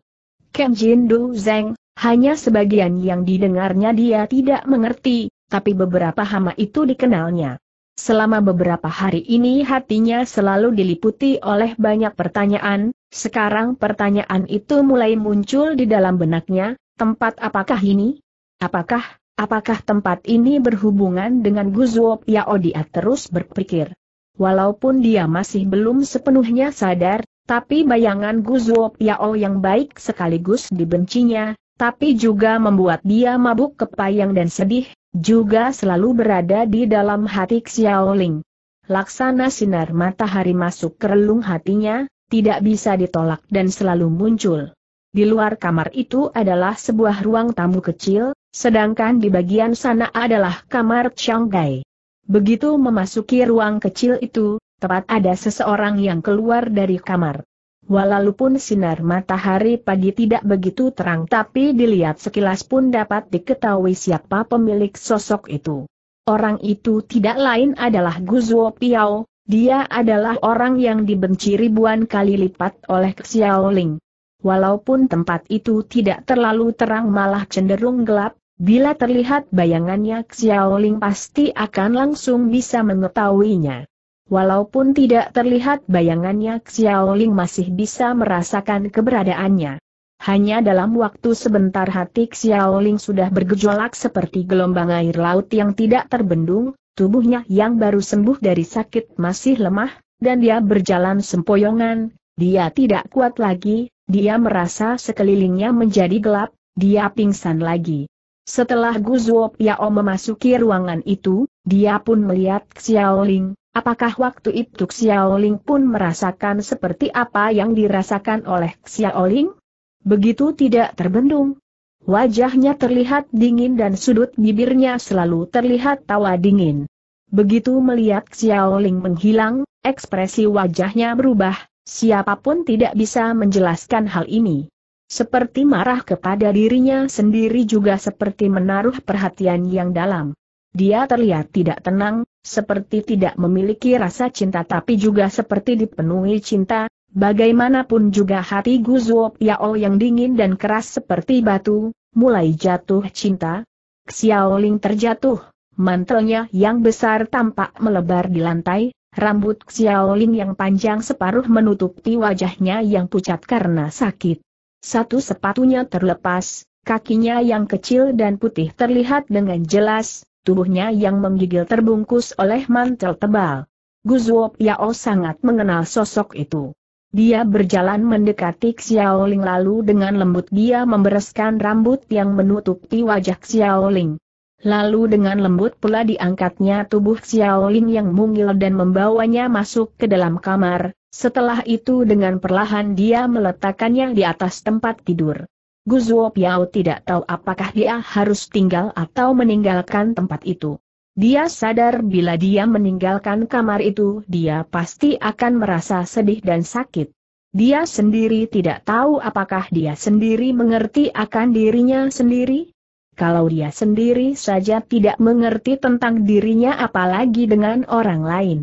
Ken Jin Du Zeng, hanya sebagian yang didengarnya dia tidak mengerti, tapi beberapa hama itu dikenalnya. Selama beberapa hari ini hatinya selalu diliputi oleh banyak pertanyaan, sekarang pertanyaan itu mulai muncul di dalam benaknya, tempat apakah ini? Apakah Apakah tempat ini berhubungan dengan Guzuo Piao ya, dia terus berpikir. Walaupun dia masih belum sepenuhnya sadar, tapi bayangan Guzuo Piao ya oh yang baik sekaligus dibencinya, tapi juga membuat dia mabuk kepayang dan sedih, juga selalu berada di dalam hati Xiaoling. Laksana sinar matahari masuk ke relung hatinya, tidak bisa ditolak dan selalu muncul. Di luar kamar itu adalah sebuah ruang tamu kecil, Sedangkan di bagian sana adalah kamar Changgai. Begitu memasuki ruang kecil itu, tepat ada seseorang yang keluar dari kamar. Walaupun sinar matahari pagi tidak begitu terang tapi dilihat sekilas pun dapat diketahui siapa pemilik sosok itu. Orang itu tidak lain adalah Guzuo Piao, dia adalah orang yang dibenci ribuan kali lipat oleh Xiaoling. Walaupun tempat itu tidak terlalu terang malah cenderung gelap, Bila terlihat bayangannya Xiaoling pasti akan langsung bisa mengetahuinya. Walaupun tidak terlihat bayangannya Xiaoling masih bisa merasakan keberadaannya. Hanya dalam waktu sebentar hati Xiaoling sudah bergejolak seperti gelombang air laut yang tidak terbendung, tubuhnya yang baru sembuh dari sakit masih lemah, dan dia berjalan sempoyongan, dia tidak kuat lagi, dia merasa sekelilingnya menjadi gelap, dia pingsan lagi. Setelah Guzuo Piao memasuki ruangan itu, dia pun melihat Xiaoling, apakah waktu itu Xiaoling pun merasakan seperti apa yang dirasakan oleh Xiaoling? Begitu tidak terbendung. Wajahnya terlihat dingin dan sudut bibirnya selalu terlihat tawa dingin. Begitu melihat Xiaoling menghilang, ekspresi wajahnya berubah, siapapun tidak bisa menjelaskan hal ini. Seperti marah kepada dirinya sendiri juga seperti menaruh perhatian yang dalam. Dia terlihat tidak tenang, seperti tidak memiliki rasa cinta tapi juga seperti dipenuhi cinta, bagaimanapun juga hati Guzuo Yao yang dingin dan keras seperti batu, mulai jatuh cinta. Xiaoling terjatuh, mantelnya yang besar tampak melebar di lantai, rambut Xiaoling yang panjang separuh menutupi wajahnya yang pucat karena sakit. Satu sepatunya terlepas, kakinya yang kecil dan putih terlihat dengan jelas, tubuhnya yang menggigil terbungkus oleh mantel tebal. Guzuo Yao sangat mengenal sosok itu. Dia berjalan mendekati Xiaoling lalu dengan lembut dia membereskan rambut yang menutupi wajah Xiaoling. Lalu dengan lembut pula diangkatnya tubuh Xiaoling yang mungil dan membawanya masuk ke dalam kamar, setelah itu dengan perlahan dia meletakkannya di atas tempat tidur. Guzuo Piao tidak tahu apakah dia harus tinggal atau meninggalkan tempat itu. Dia sadar bila dia meninggalkan kamar itu dia pasti akan merasa sedih dan sakit. Dia sendiri tidak tahu apakah dia sendiri mengerti akan dirinya sendiri? Kalau dia sendiri saja tidak mengerti tentang dirinya apalagi dengan orang lain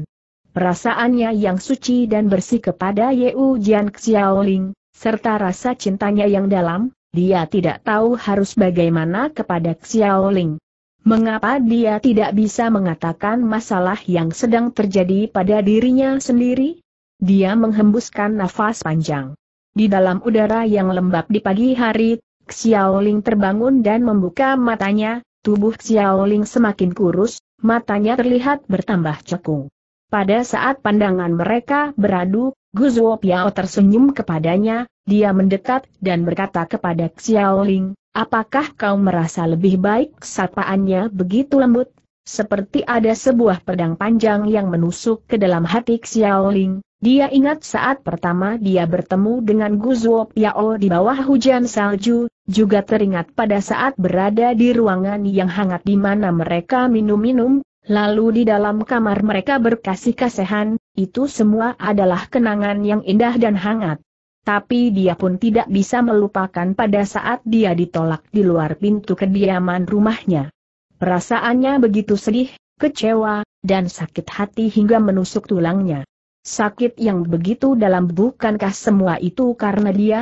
perasaannya yang suci dan bersih kepada Yeu Jian Xiaoling, serta rasa cintanya yang dalam, dia tidak tahu harus bagaimana kepada Xiaoling. Mengapa dia tidak bisa mengatakan masalah yang sedang terjadi pada dirinya sendiri? Dia menghembuskan nafas panjang. Di dalam udara yang lembab di pagi hari, Xiaoling terbangun dan membuka matanya, tubuh Xiaoling semakin kurus, matanya terlihat bertambah cekung. Pada saat pandangan mereka beradu, Guzuo Piao tersenyum kepadanya, dia mendekat dan berkata kepada Xiao Ling, apakah kau merasa lebih baik sapaannya begitu lembut? Seperti ada sebuah pedang panjang yang menusuk ke dalam hati Xiao Ling. dia ingat saat pertama dia bertemu dengan Guzuo Piao di bawah hujan salju, juga teringat pada saat berada di ruangan yang hangat di mana mereka minum-minum, Lalu di dalam kamar mereka berkasih-kasihan, itu semua adalah kenangan yang indah dan hangat. Tapi dia pun tidak bisa melupakan pada saat dia ditolak di luar pintu kediaman rumahnya. Perasaannya begitu sedih, kecewa, dan sakit hati hingga menusuk tulangnya. Sakit yang begitu dalam bukankah semua itu karena dia?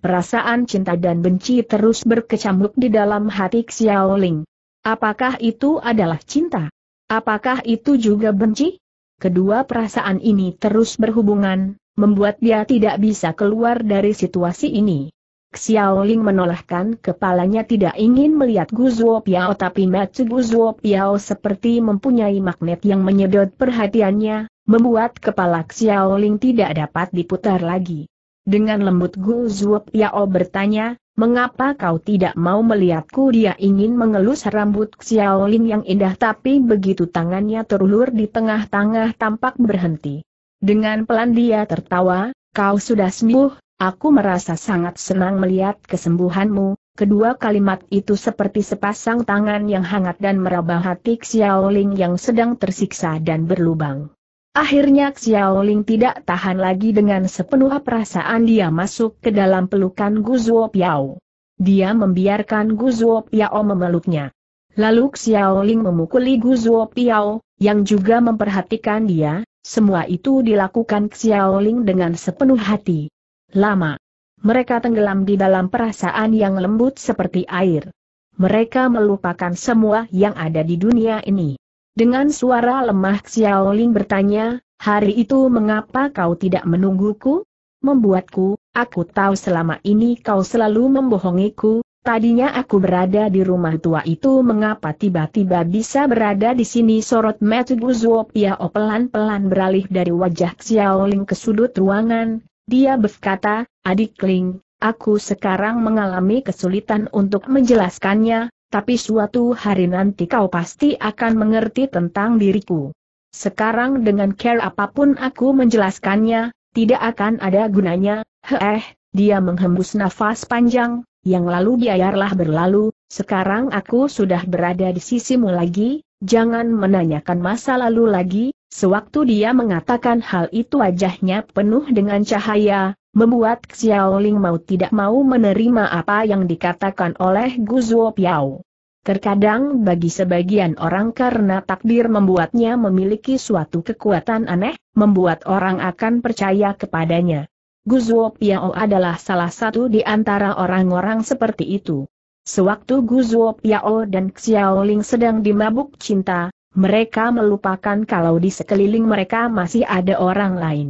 Perasaan cinta dan benci terus berkecamuk di dalam hati Xiaoling. Apakah itu adalah cinta? Apakah itu juga benci? Kedua perasaan ini terus berhubungan, membuat dia tidak bisa keluar dari situasi ini. Xiao Ling menolakkan kepalanya tidak ingin melihat Guzuo Piao tapi Matsu Guzuo Piao seperti mempunyai magnet yang menyedot perhatiannya, membuat kepala Xiao tidak dapat diputar lagi. Dengan lembut Guzuo Piao bertanya, Mengapa kau tidak mau melihatku? Dia ingin mengelus rambut Xiaolin yang indah tapi begitu tangannya terulur di tengah-tengah tampak berhenti. Dengan pelan dia tertawa, kau sudah sembuh, aku merasa sangat senang melihat kesembuhanmu. Kedua kalimat itu seperti sepasang tangan yang hangat dan meraba hati Xiaoling yang sedang tersiksa dan berlubang. Akhirnya Xiao Ling tidak tahan lagi dengan sepenuh perasaan dia masuk ke dalam pelukan Gu Guzuo Piao. Dia membiarkan Gu Guzuo Piao memeluknya. Lalu Xiao Ling memukuli Guzuo Piao, yang juga memperhatikan dia, semua itu dilakukan Xiao Ling dengan sepenuh hati. Lama. Mereka tenggelam di dalam perasaan yang lembut seperti air. Mereka melupakan semua yang ada di dunia ini. Dengan suara lemah Xiaoling bertanya, hari itu mengapa kau tidak menungguku? Membuatku, aku tahu selama ini kau selalu membohongiku, tadinya aku berada di rumah tua itu mengapa tiba-tiba bisa berada di sini sorot metu guzuo piao oh pelan-pelan beralih dari wajah Xiaoling ke sudut ruangan, dia berkata, adik Ling, aku sekarang mengalami kesulitan untuk menjelaskannya, tapi suatu hari nanti kau pasti akan mengerti tentang diriku. Sekarang dengan care apapun aku menjelaskannya, tidak akan ada gunanya, Eh, dia menghembus nafas panjang, yang lalu biarlah berlalu, sekarang aku sudah berada di sisimu lagi, jangan menanyakan masa lalu lagi, sewaktu dia mengatakan hal itu wajahnya penuh dengan cahaya, membuat Xiao Xiaoling mau tidak mau menerima apa yang dikatakan oleh Gu Guzuo Piao. Terkadang bagi sebagian orang karena takdir membuatnya memiliki suatu kekuatan aneh, membuat orang akan percaya kepadanya. Gu Guzuo Piao adalah salah satu di antara orang-orang seperti itu. Sewaktu Gu Guzuo Piao dan Xiao Xiaoling sedang dimabuk cinta, mereka melupakan kalau di sekeliling mereka masih ada orang lain.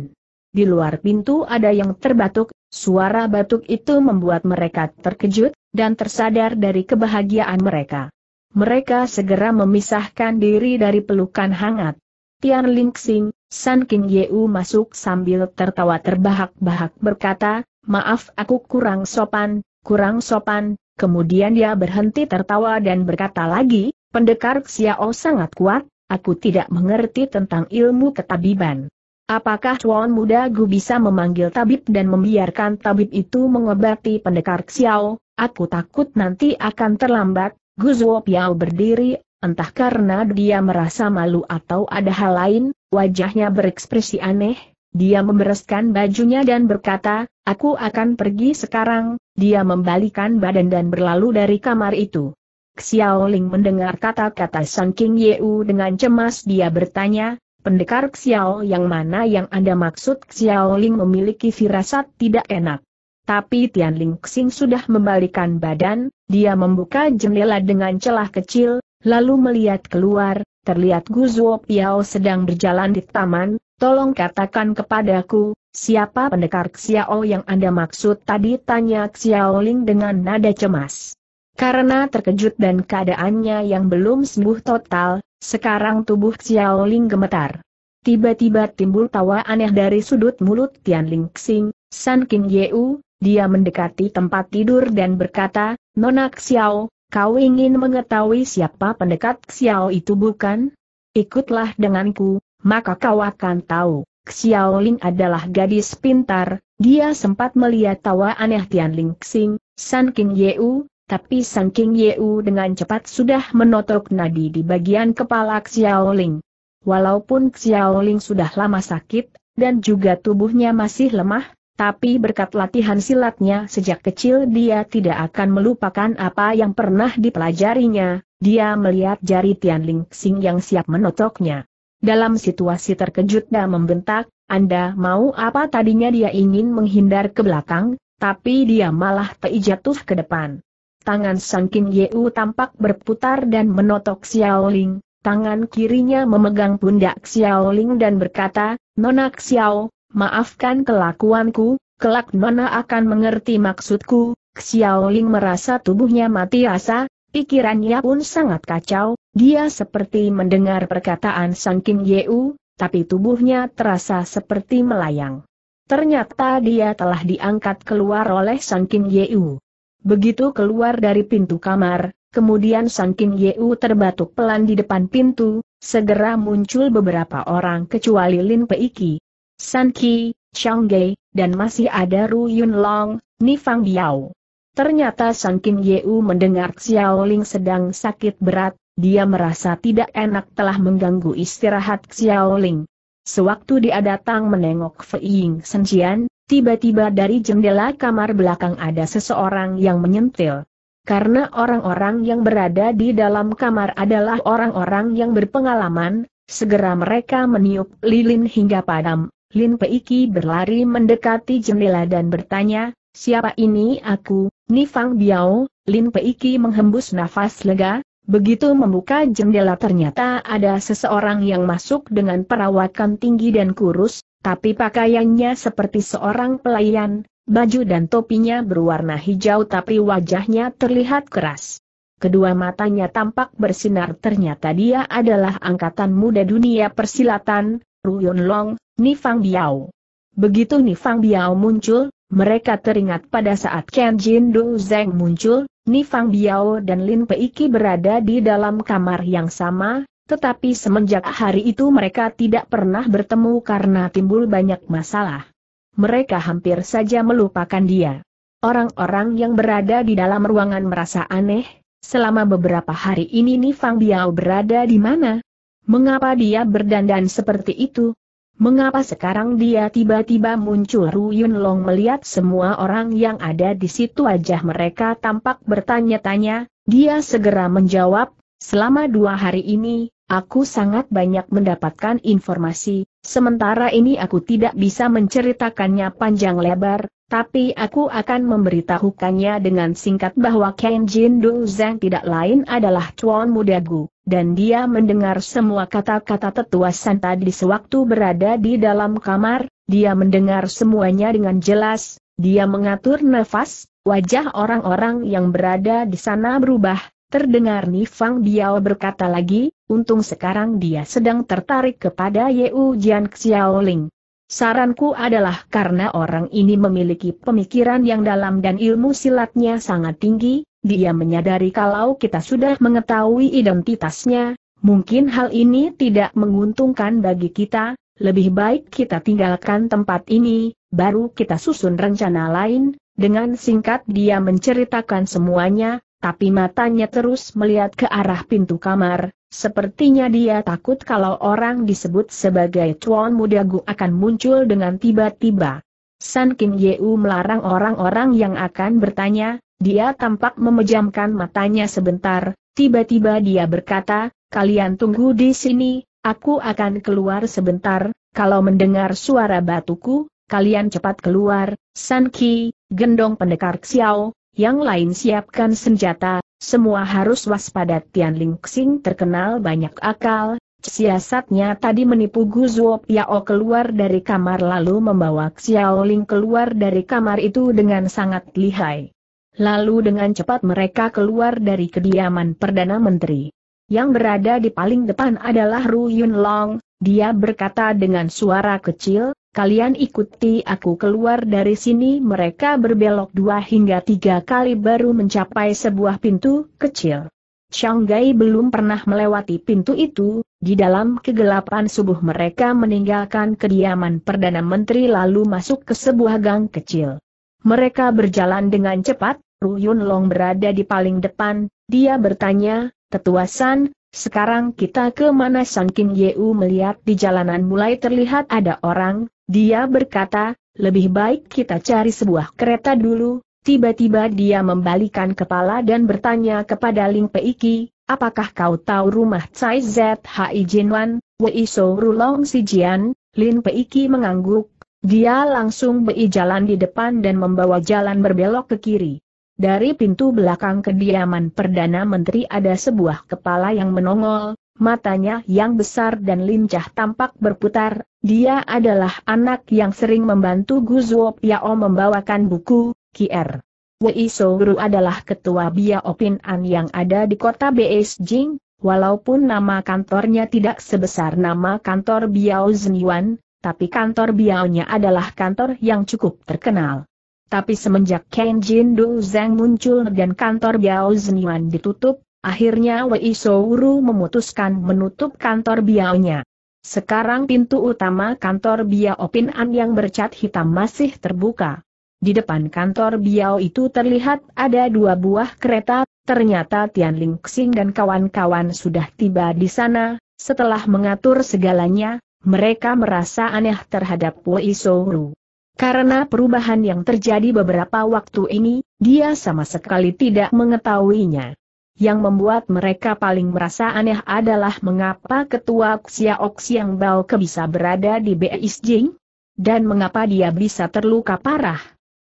Di luar pintu ada yang terbatuk, suara batuk itu membuat mereka terkejut, dan tersadar dari kebahagiaan mereka. Mereka segera memisahkan diri dari pelukan hangat. Tian Lingxing, San King Yeu masuk sambil tertawa terbahak-bahak berkata, maaf aku kurang sopan, kurang sopan, kemudian dia berhenti tertawa dan berkata lagi, pendekar Xiao sangat kuat, aku tidak mengerti tentang ilmu ketabiban. Apakah Chuan Muda Gu bisa memanggil tabib dan membiarkan tabib itu mengobati pendekar Xiao? Aku takut nanti akan terlambat. Gu Zuo Piao berdiri, entah karena dia merasa malu atau ada hal lain, wajahnya berekspresi aneh. Dia membereskan bajunya dan berkata, aku akan pergi sekarang, dia membalikan badan dan berlalu dari kamar itu. Xiao Ling mendengar kata-kata Sang King Yeu dengan cemas dia bertanya, Pendekar Xiao yang mana yang Anda maksud Xiao Ling memiliki firasat tidak enak. Tapi Tian Ling Xing sudah membalikan badan, dia membuka jendela dengan celah kecil, lalu melihat keluar, terlihat Guzuo Piao sedang berjalan di taman, tolong katakan kepadaku, siapa pendekar Xiao yang Anda maksud tadi tanya Xiao Ling dengan nada cemas. Karena terkejut dan keadaannya yang belum sembuh total, sekarang tubuh Xiao Ling gemetar. Tiba-tiba timbul tawa aneh dari sudut mulut Tian Ling Xing, San King Yeu, dia mendekati tempat tidur dan berkata, Nona Xiao, kau ingin mengetahui siapa pendekat Xiao itu bukan? Ikutlah denganku, maka kau akan tahu. Xiao Ling adalah gadis pintar, dia sempat melihat tawa aneh Tian Ling Xing, San King Yeu, tapi Sang King Yeu dengan cepat sudah menotok nadi di bagian kepala Xiaoling. Walaupun Xiaoling sudah lama sakit, dan juga tubuhnya masih lemah, tapi berkat latihan silatnya sejak kecil dia tidak akan melupakan apa yang pernah dipelajarinya, dia melihat jari Tian Ling Xing yang siap menotoknya. Dalam situasi terkejut dan membentak, Anda mau apa tadinya dia ingin menghindar ke belakang, tapi dia malah teijatuh ke depan. Tangan Kim Yeu tampak berputar dan menotok Xiaoling, tangan kirinya memegang pundak Xiaoling dan berkata, Nona Xiao, maafkan kelakuanku, kelak Nona akan mengerti maksudku. Xiaoling merasa tubuhnya mati rasa, pikirannya pun sangat kacau, dia seperti mendengar perkataan Kim Yeu, tapi tubuhnya terasa seperti melayang. Ternyata dia telah diangkat keluar oleh Kim Yeu. Begitu keluar dari pintu kamar, kemudian Sang King Yeu terbatuk pelan di depan pintu, segera muncul beberapa orang kecuali Lin Peiki, San Qi, Chang Gai, dan masih ada Ru Yun Long, Nifang Biao. Ternyata Sang King Yeu mendengar Xiao Ling sedang sakit berat, dia merasa tidak enak telah mengganggu istirahat Xiao Ling. Sewaktu dia datang menengok Fei Ying Senjian, Tiba-tiba dari jendela kamar belakang ada seseorang yang menyentil. Karena orang-orang yang berada di dalam kamar adalah orang-orang yang berpengalaman, segera mereka meniup lilin hingga padam. Lin Peiki berlari mendekati jendela dan bertanya, siapa ini aku, Nifang Biao? Lin Peiki menghembus nafas lega, Begitu membuka jendela ternyata ada seseorang yang masuk dengan perawakan tinggi dan kurus, tapi pakaiannya seperti seorang pelayan, baju dan topinya berwarna hijau tapi wajahnya terlihat keras. Kedua matanya tampak bersinar ternyata dia adalah angkatan muda dunia persilatan, Ruyun Long, Nifang Biao. Begitu Nifang Biao muncul, mereka teringat pada saat Ken Jin Du Zeng muncul, Nifang Biao dan Lin Peiki berada di dalam kamar yang sama, tetapi semenjak hari itu mereka tidak pernah bertemu karena timbul banyak masalah. Mereka hampir saja melupakan dia. Orang-orang yang berada di dalam ruangan merasa aneh, selama beberapa hari ini Nifang Biao berada di mana? Mengapa dia berdandan seperti itu? Mengapa sekarang dia tiba-tiba muncul Ru Yun Long melihat semua orang yang ada di situ wajah mereka tampak bertanya-tanya, dia segera menjawab, Selama dua hari ini, aku sangat banyak mendapatkan informasi, sementara ini aku tidak bisa menceritakannya panjang lebar, tapi aku akan memberitahukannya dengan singkat bahwa Kenjin Jin Zhang tidak lain adalah Chuan Muda Gu, dan dia mendengar semua kata-kata tetua San tadi sewaktu berada di dalam kamar, dia mendengar semuanya dengan jelas, dia mengatur nafas, wajah orang-orang yang berada di sana berubah, Terdengar Nifang Biao berkata lagi, untung sekarang dia sedang tertarik kepada Yeu Jian Xiaoling. Saranku adalah karena orang ini memiliki pemikiran yang dalam dan ilmu silatnya sangat tinggi, dia menyadari kalau kita sudah mengetahui identitasnya, mungkin hal ini tidak menguntungkan bagi kita, lebih baik kita tinggalkan tempat ini, baru kita susun rencana lain, dengan singkat dia menceritakan semuanya, tapi matanya terus melihat ke arah pintu kamar, sepertinya dia takut kalau orang disebut sebagai Chuan Muda akan muncul dengan tiba-tiba. San Kim Yeu melarang orang-orang yang akan bertanya, dia tampak memejamkan matanya sebentar, tiba-tiba dia berkata, kalian tunggu di sini, aku akan keluar sebentar, kalau mendengar suara batuku, kalian cepat keluar, San Ki, gendong pendekar Xiao, yang lain siapkan senjata, semua harus waspada Tian Ling Xing terkenal banyak akal, siasatnya tadi menipu Guzuo Piao keluar dari kamar lalu membawa Xiao Ling keluar dari kamar itu dengan sangat lihai. Lalu dengan cepat mereka keluar dari kediaman Perdana Menteri. Yang berada di paling depan adalah Ru Yun Long, dia berkata dengan suara kecil, Kalian ikuti aku keluar dari sini mereka berbelok dua hingga tiga kali baru mencapai sebuah pintu kecil. Shanghai belum pernah melewati pintu itu, di dalam kegelapan subuh mereka meninggalkan kediaman Perdana Menteri lalu masuk ke sebuah gang kecil. Mereka berjalan dengan cepat, Ru Long berada di paling depan, dia bertanya, Tetua San, sekarang kita ke mana San Kim Yeu melihat di jalanan mulai terlihat ada orang, dia berkata, lebih baik kita cari sebuah kereta dulu. Tiba-tiba dia membalikan kepala dan bertanya kepada Ling Peiki, apakah kau tahu rumah Tsai ZHI Jinwan, Wei So Rulong Si Jian? Lin Peiki mengangguk, dia langsung beri jalan di depan dan membawa jalan berbelok ke kiri. Dari pintu belakang kediaman Perdana Menteri ada sebuah kepala yang menongol, Matanya yang besar dan lincah tampak berputar, dia adalah anak yang sering membantu Guzuo Piao membawakan buku, Kier. Wei Souru adalah ketua Bia Opin An yang ada di kota Beijing, walaupun nama kantornya tidak sebesar nama kantor Biao Zhenyuan, tapi kantor Biaonya adalah kantor yang cukup terkenal. Tapi semenjak Ken Jin Du Zeng muncul dan kantor Biao Zhenyuan ditutup, Akhirnya Wei Souru memutuskan menutup kantor Biaonya. Sekarang pintu utama kantor Biao Pin An yang bercat hitam masih terbuka. Di depan kantor Biao itu terlihat ada dua buah kereta, ternyata Tian Ling Xing dan kawan-kawan sudah tiba di sana, setelah mengatur segalanya, mereka merasa aneh terhadap Wei Souru. Karena perubahan yang terjadi beberapa waktu ini, dia sama sekali tidak mengetahuinya. Yang membuat mereka paling merasa aneh adalah mengapa ketua Xia Yang Bao Ke bisa berada di BIS Jing? Dan mengapa dia bisa terluka parah?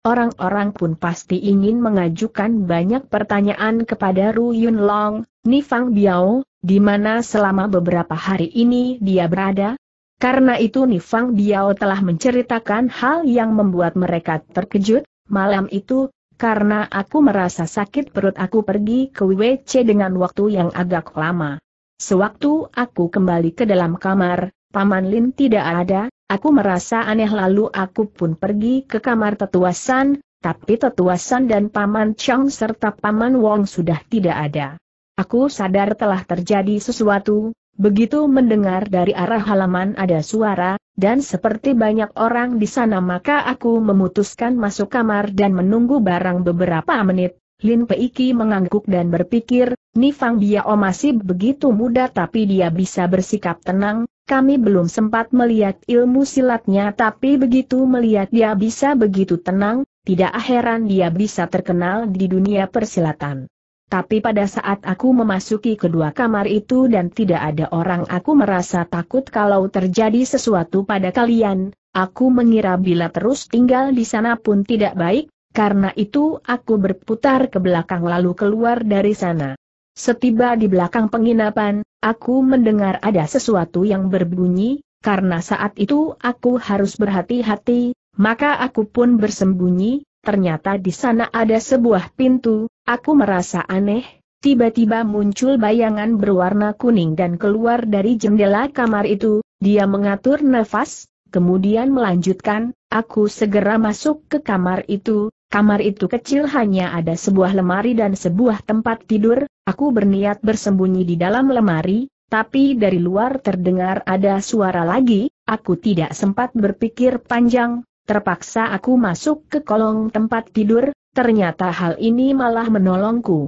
Orang-orang pun pasti ingin mengajukan banyak pertanyaan kepada Ru Yun Long, Nifang Biao, di mana selama beberapa hari ini dia berada? Karena itu Nifang Biao telah menceritakan hal yang membuat mereka terkejut, malam itu, karena aku merasa sakit perut aku pergi ke WC dengan waktu yang agak lama. Sewaktu aku kembali ke dalam kamar, Paman Lin tidak ada, aku merasa aneh lalu aku pun pergi ke kamar tetuasan, tapi tetuasan dan Paman Chong serta Paman Wong sudah tidak ada. Aku sadar telah terjadi sesuatu, Begitu mendengar dari arah halaman ada suara, dan seperti banyak orang di sana maka aku memutuskan masuk kamar dan menunggu barang beberapa menit. Lin Peiki mengangguk dan berpikir, Nifang Biao oh masih begitu muda tapi dia bisa bersikap tenang, kami belum sempat melihat ilmu silatnya tapi begitu melihat dia bisa begitu tenang, tidak heran dia bisa terkenal di dunia persilatan. Tapi pada saat aku memasuki kedua kamar itu dan tidak ada orang aku merasa takut kalau terjadi sesuatu pada kalian, aku mengira bila terus tinggal di sana pun tidak baik, karena itu aku berputar ke belakang lalu keluar dari sana. Setiba di belakang penginapan, aku mendengar ada sesuatu yang berbunyi, karena saat itu aku harus berhati-hati, maka aku pun bersembunyi, ternyata di sana ada sebuah pintu, Aku merasa aneh, tiba-tiba muncul bayangan berwarna kuning dan keluar dari jendela kamar itu, dia mengatur nafas, kemudian melanjutkan, aku segera masuk ke kamar itu, kamar itu kecil hanya ada sebuah lemari dan sebuah tempat tidur, aku berniat bersembunyi di dalam lemari, tapi dari luar terdengar ada suara lagi, aku tidak sempat berpikir panjang, terpaksa aku masuk ke kolong tempat tidur, Ternyata hal ini malah menolongku.